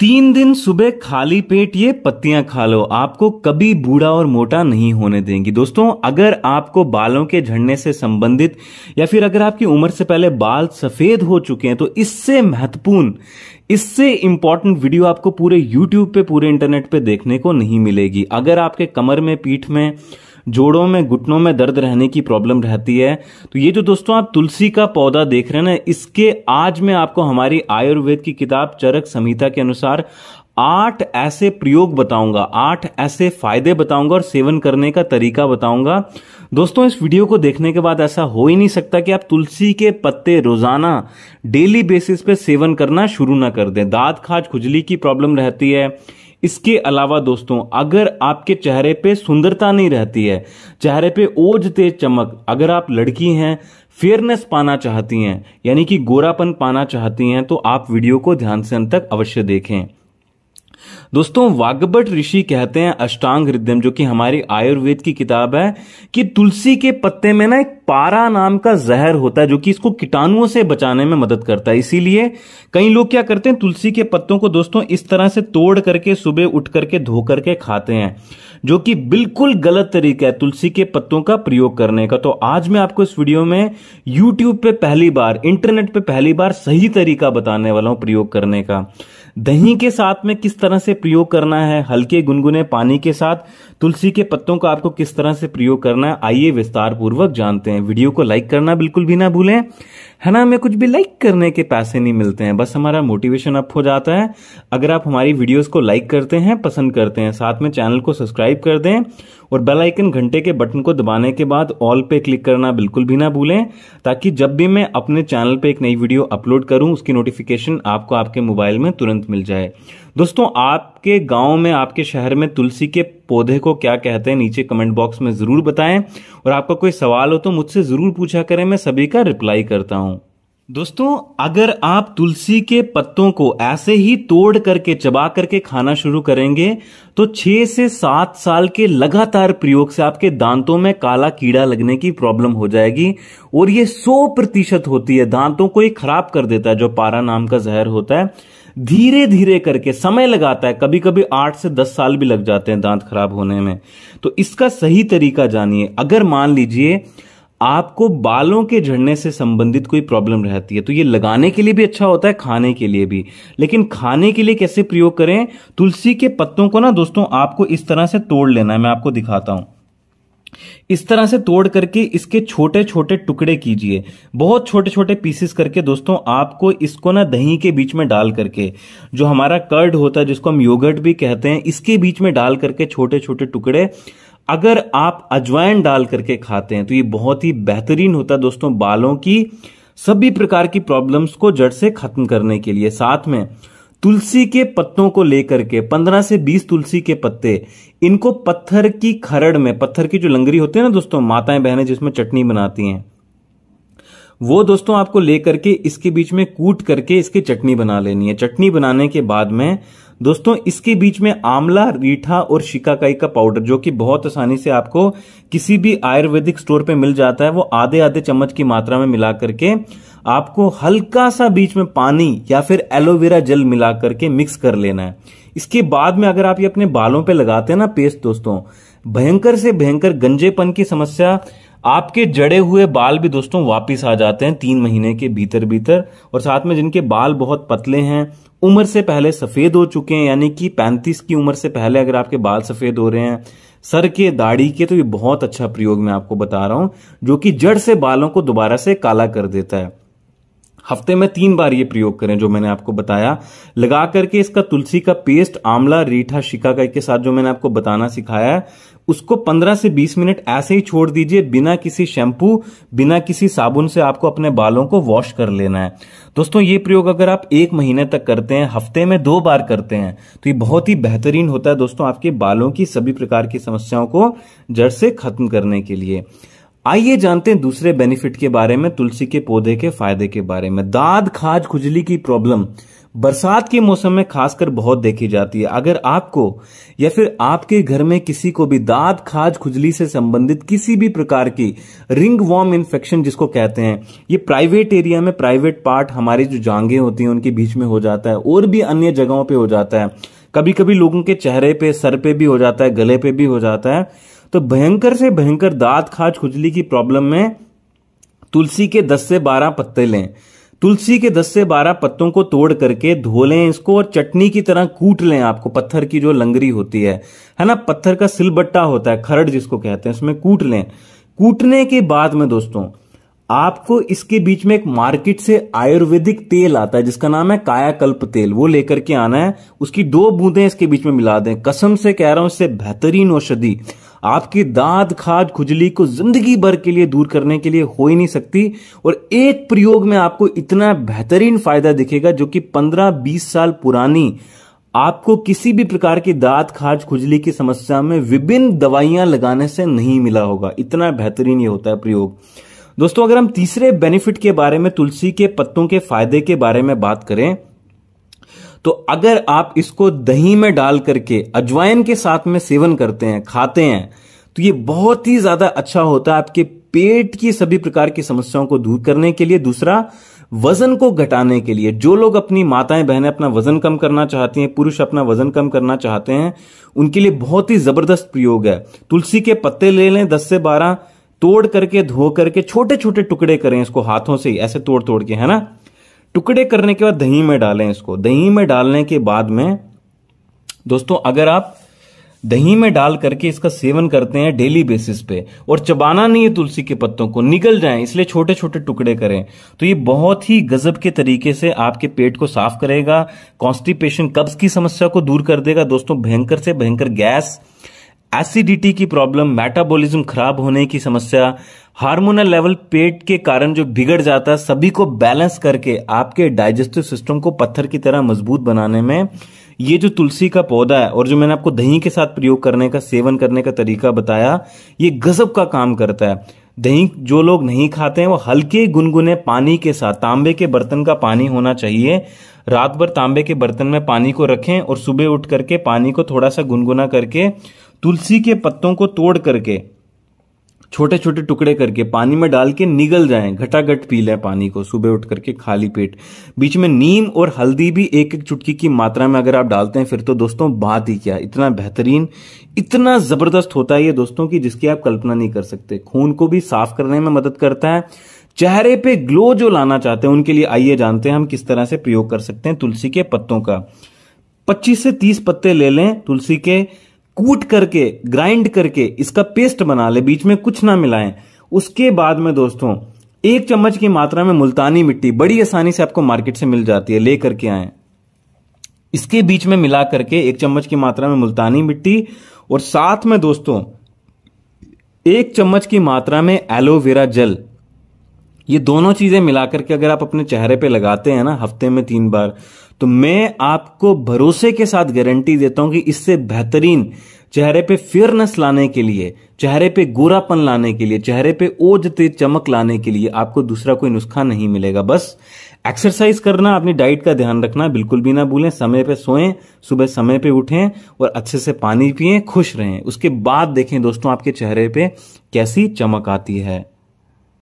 तीन दिन सुबह खाली पेट ये पत्तियां खा लो आपको कभी बूढ़ा और मोटा नहीं होने देंगी दोस्तों अगर आपको बालों के झड़ने से संबंधित या फिर अगर आपकी उम्र से पहले बाल सफेद हो चुके हैं तो इससे महत्वपूर्ण इससे इंपॉर्टेंट वीडियो आपको पूरे यूट्यूब पे पूरे इंटरनेट पे देखने को नहीं मिलेगी अगर आपके कमर में पीठ में जोड़ों में घुटनों में दर्द रहने की प्रॉब्लम रहती है तो ये जो दोस्तों आप तुलसी का पौधा देख रहे हैं ना इसके आज में आपको हमारी आयुर्वेद की किताब चरक संहिता के अनुसार आठ ऐसे प्रयोग बताऊंगा आठ ऐसे फायदे बताऊंगा और सेवन करने का तरीका बताऊंगा दोस्तों इस वीडियो को देखने के बाद ऐसा हो ही नहीं सकता कि आप तुलसी के पत्ते रोजाना डेली बेसिस पे सेवन करना शुरू ना कर दें दांत खाज खुजली की प्रॉब्लम रहती है इसके अलावा दोस्तों अगर आपके चेहरे पे सुंदरता नहीं रहती है चेहरे पे ओज तेज चमक अगर आप लड़की हैं फेयरनेस पाना चाहती हैं यानी कि गोरापन पाना चाहती हैं तो आप वीडियो को ध्यान से अंत तक अवश्य देखें दोस्तों वागबट ऋषि कहते हैं अष्टांग हृदय जो कि हमारी आयुर्वेद की किताब है कि तुलसी के पत्ते में ना एक पारा नाम का जहर होता है जो कि इसको कीटाणुओं से बचाने में मदद करता है इसीलिए कई लोग क्या करते हैं तुलसी के पत्तों को दोस्तों इस तरह से तोड़ करके सुबह उठ करके धो करके खाते हैं जो कि बिल्कुल गलत तरीका है तुलसी के पत्तों का प्रयोग करने का तो आज मैं आपको इस वीडियो में यूट्यूब पे पहली बार इंटरनेट पे पहली बार सही तरीका बताने वाला हूं प्रयोग करने का दही के साथ में किस तरह से प्रयोग करना है हल्के गुनगुने पानी के साथ तुलसी के पत्तों का आपको किस तरह से प्रयोग करना है आइए विस्तार पूर्वक जानते हैं वीडियो को लाइक करना बिल्कुल भी ना भूलें है ना हमें कुछ भी लाइक करने के पैसे नहीं मिलते हैं बस हमारा मोटिवेशन अप हो जाता है अगर आप हमारी वीडियोस को लाइक करते हैं पसंद करते हैं साथ में चैनल को सब्सक्राइब कर दें और बेल आइकन घंटे के बटन को दबाने के बाद ऑल पे क्लिक करना बिल्कुल भी ना भूलें ताकि जब भी मैं अपने चैनल पे एक नई वीडियो अपलोड करूं उसकी नोटिफिकेशन आपको आपके मोबाइल में तुरंत मिल जाए दोस्तों आपके गांव में आपके शहर में तुलसी के पौधे को क्या कहते हैं नीचे कमेंट बॉक्स में ज़रूर बताएं और आपका कोई सवाल हो तो मुझसे ज़रूर पूछा करें मैं सभी का रिप्लाई करता हूं दोस्तों अगर आप तुलसी के पत्तों को ऐसे ही तोड़ करके चबा करके खाना शुरू करेंगे तो छह से सात साल के लगातार प्रयोग से आपके दांतों में काला कीड़ा लगने की प्रॉब्लम हो जाएगी और ये सौ प्रतिशत होती है दांतों को ही खराब कर देता है जो पारा नाम का जहर होता है धीरे धीरे करके समय लगाता है कभी कभी आठ से दस साल भी लग जाते हैं दांत खराब होने में तो इसका सही तरीका जानिए अगर मान लीजिए आपको बालों के झड़ने से संबंधित कोई प्रॉब्लम रहती है तो ये लगाने के लिए भी अच्छा होता है खाने के लिए भी लेकिन खाने के लिए कैसे प्रयोग करें तुलसी के पत्तों को ना दोस्तों आपको इस तरह से तोड़ लेना है मैं आपको दिखाता हूं इस तरह से तोड़ करके इसके छोटे छोटे टुकड़े कीजिए बहुत छोटे छोटे पीसेस करके दोस्तों आपको इसको ना दही के बीच में डाल करके जो हमारा कर्ड होता है जिसको हम योगर्ट भी कहते हैं इसके बीच में डाल करके छोटे छोटे टुकड़े अगर आप अजवाइन डाल करके खाते हैं तो ये बहुत ही बेहतरीन होता है दोस्तों बालों की सभी प्रकार की प्रॉब्लम्स को जड़ से खत्म करने के लिए साथ में तुलसी के पत्तों को लेकर के 15 से 20 तुलसी के पत्ते इनको पत्थर की खरड़ में पत्थर की जो लंगरी होती है ना दोस्तों माताएं बहनें जिसमें चटनी बनाती हैं वो दोस्तों आपको लेकर के इसके बीच में कूट करके इसकी चटनी बना लेनी है चटनी बनाने के बाद में दोस्तों इसके बीच में आंवला रीठा और शिकाकाई का पाउडर जो कि बहुत आसानी से आपको किसी भी आयुर्वेदिक स्टोर पे मिल जाता है वो आधे आधे चम्मच की मात्रा में मिला करके आपको हल्का सा बीच में पानी या फिर एलोवेरा जल मिला करके मिक्स कर लेना है इसके बाद में अगर आप ये अपने बालों पे लगाते हैं ना पेस्ट दोस्तों भयंकर से भयंकर गंजेपन की समस्या आपके जड़े हुए बाल भी दोस्तों वापस आ जाते हैं तीन महीने के भीतर भीतर और साथ में जिनके बाल बहुत पतले हैं उम्र से पहले सफ़ेद हो चुके हैं यानी कि पैंतीस की उम्र से पहले अगर आपके बाल सफ़ेद हो रहे हैं सर के दाढ़ी के तो ये बहुत अच्छा प्रयोग मैं आपको बता रहा हूं जो कि जड़ से बालों को दोबारा से काला कर देता है हफ्ते में तीन बार ये प्रयोग करें जो मैंने आपको बताया लगा करके इसका तुलसी का पेस्ट आंवला रीठा शिकाकाई के साथ जो मैंने आपको बताना सिखाया है उसको 15 से 20 मिनट ऐसे ही छोड़ दीजिए बिना किसी शैम्पू बिना किसी साबुन से आपको अपने बालों को वॉश कर लेना है दोस्तों ये प्रयोग अगर आप एक महीने तक करते हैं हफ्ते में दो बार करते हैं तो ये बहुत ही बेहतरीन होता है दोस्तों आपके बालों की सभी प्रकार की समस्याओं को जड़ से खत्म करने के लिए आइए जानते हैं दूसरे बेनिफिट के बारे में तुलसी के पौधे के फायदे के बारे में दाद खाज खुजली की प्रॉब्लम बरसात के मौसम में खासकर बहुत देखी जाती है अगर आपको या फिर आपके घर में किसी को भी दाद खाज खुजली से संबंधित किसी भी प्रकार की रिंग वॉर्म इन्फेक्शन जिसको कहते हैं ये प्राइवेट एरिया में प्राइवेट पार्ट हमारी जो जांगे होती हैं उनके बीच में हो जाता है और भी अन्य जगहों पर हो जाता है कभी कभी लोगों के चेहरे पे सर पे भी हो जाता है गले पे भी हो जाता है तो भयंकर से भयंकर दांत खाज खुजली की प्रॉब्लम में तुलसी के 10 से 12 पत्ते लें तुलसी के 10 से 12 पत्तों को तोड़ करके धो लें इसको और चटनी की तरह कूट लें आपको पत्थर की जो लंगरी होती है है ना पत्थर का सिलबट्टा होता है खरड़ जिसको कहते हैं उसमें कूट लें कूटने के बाद में दोस्तों आपको इसके बीच में एक मार्केट से आयुर्वेदिक तेल आता है जिसका नाम है कायाकल्प तेल वो लेकर के आना है उसकी दो बूंदें इसके बीच में मिला दें कसम से कह रहा हूं इससे बेहतरीन औषधि आपकी दांत खाद खुजली को जिंदगी भर के लिए दूर करने के लिए हो ही नहीं सकती और एक प्रयोग में आपको इतना बेहतरीन फायदा दिखेगा जो कि 15-20 साल पुरानी आपको किसी भी प्रकार की दांत खाज खुजली की समस्या में विभिन्न दवाइयां लगाने से नहीं मिला होगा इतना बेहतरीन ये होता है प्रयोग दोस्तों अगर हम तीसरे बेनिफिट के बारे में तुलसी के पत्तों के फायदे के बारे में बात करें तो अगर आप इसको दही में डाल करके अजवाइन के साथ में सेवन करते हैं खाते हैं तो ये बहुत ही ज्यादा अच्छा होता है आपके पेट की सभी प्रकार की समस्याओं को दूर करने के लिए दूसरा वजन को घटाने के लिए जो लोग अपनी माताएं बहनें अपना वजन कम करना चाहती हैं पुरुष अपना वजन कम करना चाहते हैं उनके लिए बहुत ही जबरदस्त प्रयोग है तुलसी के पत्ते ले लें दस से बारह तोड़ करके धो करके छोटे छोटे टुकड़े करें इसको हाथों से ऐसे तोड़ तोड़ के है ना टुकड़े करने के बाद दही में डालें इसको दही में डालने के बाद में दोस्तों अगर आप दही में डाल करके इसका सेवन करते हैं डेली बेसिस पे और चबाना नहीं है तुलसी के पत्तों को निकल जाए इसलिए छोटे छोटे टुकड़े करें तो ये बहुत ही गजब के तरीके से आपके पेट को साफ करेगा कॉन्स्टिपेशन कब्ज की समस्या को दूर कर देगा दोस्तों भयंकर से भयंकर गैस एसिडिटी की प्रॉब्लम मेटाबॉलिज्म खराब होने की समस्या हार्मोनल लेवल पेट के कारण जो बिगड़ जाता है सभी को बैलेंस करके आपके डाइजेस्टिव सिस्टम को पत्थर की तरह मजबूत बनाने में ये जो तुलसी का पौधा है और जो मैंने आपको दही के साथ प्रयोग करने का सेवन करने का तरीका बताया ये गजब का काम करता है दही जो लोग नहीं खाते हैं वो हल्के गुनगुने पानी के साथ तांबे के बर्तन का पानी होना चाहिए रात भर तांबे के बर्तन में पानी को रखें और सुबह उठ करके पानी को थोड़ा सा गुनगुना करके तुलसी के पत्तों को तोड़ करके छोटे छोटे टुकड़े करके पानी में डाल के निगल जाए घटाघट पी लें पानी को सुबह उठ करके खाली पेट बीच में नीम और हल्दी भी एक एक चुटकी की मात्रा में अगर आप डालते हैं फिर तो दोस्तों बात ही क्या इतना बेहतरीन इतना जबरदस्त होता है ये दोस्तों की जिसकी आप कल्पना नहीं कर सकते खून को भी साफ करने में मदद करता है चेहरे पे ग्लो जो लाना चाहते हैं उनके लिए आइए जानते हैं हम किस तरह से प्रयोग कर सकते हैं तुलसी के पत्तों का 25 से 30 पत्ते ले लें तुलसी के कूट करके ग्राइंड करके इसका पेस्ट बना ले बीच में कुछ ना मिलाएं उसके बाद में दोस्तों एक चम्मच की मात्रा में मुल्तानी मिट्टी बड़ी आसानी से आपको मार्केट से मिल जाती है ले करके आए इसके बीच में मिला करके एक चम्मच की मात्रा में मुल्तानी मिट्टी और साथ में दोस्तों एक चम्मच की मात्रा में एलोवेरा जल ये दोनों चीजें मिलाकर के अगर आप अपने चेहरे पे लगाते हैं ना हफ्ते में तीन बार तो मैं आपको भरोसे के साथ गारंटी देता हूं कि इससे बेहतरीन चेहरे पे फेयरनेस लाने के लिए चेहरे पे गोरापन लाने के लिए चेहरे पे ओज तेज चमक लाने के लिए आपको दूसरा कोई नुस्खा नहीं मिलेगा बस एक्सरसाइज करना अपनी डाइट का ध्यान रखना बिल्कुल भी ना भूलें समय पे सोएं सुबह समय पे उठें और अच्छे से पानी पिए खुश रहें उसके बाद देखें दोस्तों आपके चेहरे पे कैसी चमक आती है